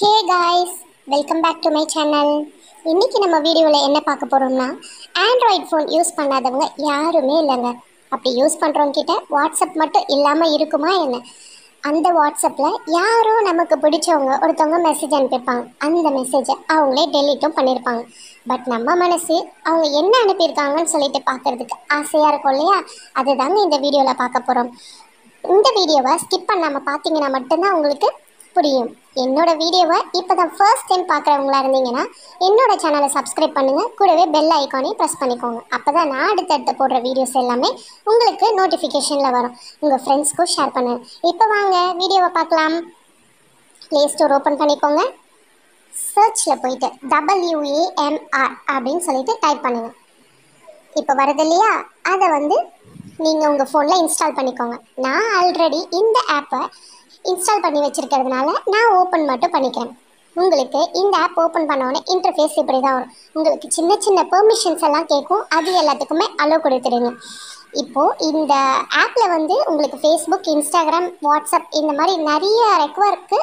hey guys welcome back to my channel இன்றைக்கி நம்ம வீடியோவில் என்ன பார்க்க போகிறோம்னா ஆண்ட்ராய்ட் ஃபோன் யூஸ் பண்ணாதவங்க யாருமே இல்லைங்க அப்படி யூஸ் பண்ணுறவங்கிட்ட வாட்ஸ்அப் மட்டும் இல்லாமல் இருக்குமா என்ன அந்த வாட்ஸ்அப்பில் யாரும் நமக்கு பிடிச்சவங்க ஒருத்தவங்க மெசேஜ் அனுப்பியிருப்பாங்க அந்த மெசேஜை அவங்களே டெலிட்டும் பண்ணியிருப்பாங்க பட் நம்ம மனசு அவங்க என்ன அனுப்பியிருக்காங்கன்னு சொல்லிட்டு பார்க்குறதுக்கு ஆசையாக இருக்கும் இல்லையா அதுதாங்க இந்த வீடியோவில் பார்க்க போகிறோம் இந்த வீடியோவை ஸ்கிப் பண்ணாமல் பார்த்தீங்கன்னா மட்டும்தான் உங்களுக்கு புரியும் என்னோட வீடியோவை இப்போ தான் ஃபர்ஸ்ட் டைம் பார்க்குறவங்களா இருந்தீங்கன்னா என்னோட சேனலை சப்ஸ்கிரைப் பண்ணுங்கள் கூடவே பெல் ஐக்கானையும் ப்ரெஸ் பண்ணிக்கோங்க அப்போ தான் நான் அடுத்தடுத்து போடுற வீடியோஸ் எல்லாமே உங்களுக்கு நோட்டிஃபிகேஷனில் வரும் உங்கள் ஃப்ரெண்ட்ஸ்க்கும் ஷேர் பண்ணுங்கள் இப்போ வாங்க வீடியோவை பார்க்கலாம் ப்ளே ஸ்டோர் ஓப்பன் பண்ணிக்கோங்க சர்ச்சில் போயிட்டு டபிள்யூஏஎம்ஆர் அப்படின்னு சொல்லிட்டு டைப் பண்ணுங்கள் இப்போ வருது இல்லையா அதை வந்து நீங்கள் உங்கள் ஃபோனில் இன்ஸ்டால் பண்ணிக்கோங்க நான் ஆல்ரெடி இந்த ஆப்பை இன்ஸ்டால் பண்ணி வச்சுருக்கிறதுனால நான் ஓப்பன் மட்டும் பண்ணிக்கிறேன் உங்களுக்கு இந்த ஆப் ஓப்பன் உடனே இன்டர்ஃபேஸ் இப்படி தான் வரும் உங்களுக்கு சின்ன சின்ன பெர்மிஷன்ஸ் எல்லாம் கேட்கும் அது எல்லாத்துக்குமே அலோ கொடுத்துருங்க இப்போது இந்த ஆப்பில் வந்து உங்களுக்கு ஃபேஸ்புக் இன்ஸ்டாகிராம் வாட்ஸ்அப் இந்த மாதிரி நிறைய ரெக்வர்க்கு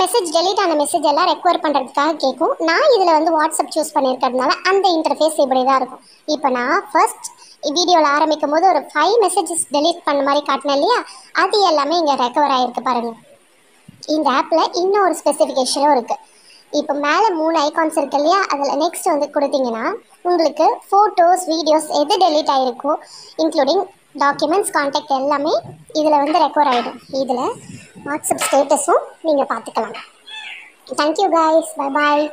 மெசேஜ் டெலீட் ஆன மெசேஜ் எல்லாம் ரெக்வயர் பண்ணுறதுக்காக கேட்கும் நான் இதில் வந்து வாட்ஸ்அப் சூஸ் பண்ணியிருக்கிறதுனால அந்த இன்டர்ஃபேஸ் இப்படி தான் இருக்கும் இப்போ நான் ஃபஸ்ட் வீடியோவில் ஆரம்பிக்கும் போது ஒரு ஃபைவ் மெசேஜஸ் டெலீட் பண்ண மாதிரி காட்டினேன் இல்லையா அது எல்லாமே இங்கே ரெக்கவர் ஆகிருக்கு பாருங்கள் இந்த ஆப்பில் இன்னும் ஒரு ஸ்பெசிஃபிகேஷனும் இருக்குது இப்போ மேலே மூணு ஐகான்ஸ் இருக்கு இல்லையா அதில் நெக்ஸ்ட் வந்து கொடுத்தீங்கன்னா உங்களுக்கு ஃபோட்டோஸ் வீடியோஸ் எது டெலீட் ஆகிருக்கோ இன்க்ளூடிங் டாக்குமெண்ட்ஸ் கான்டாக்ட் எல்லாமே இதில் வந்து ரெக்கவர் ஆகிடும் இதில் வாட்ஸ்அப் ஸ்டேட்டஸும் நீங்கள் பார்த்துக்கலாம் தேங்க்யூ காய்ஸ் பை பாய்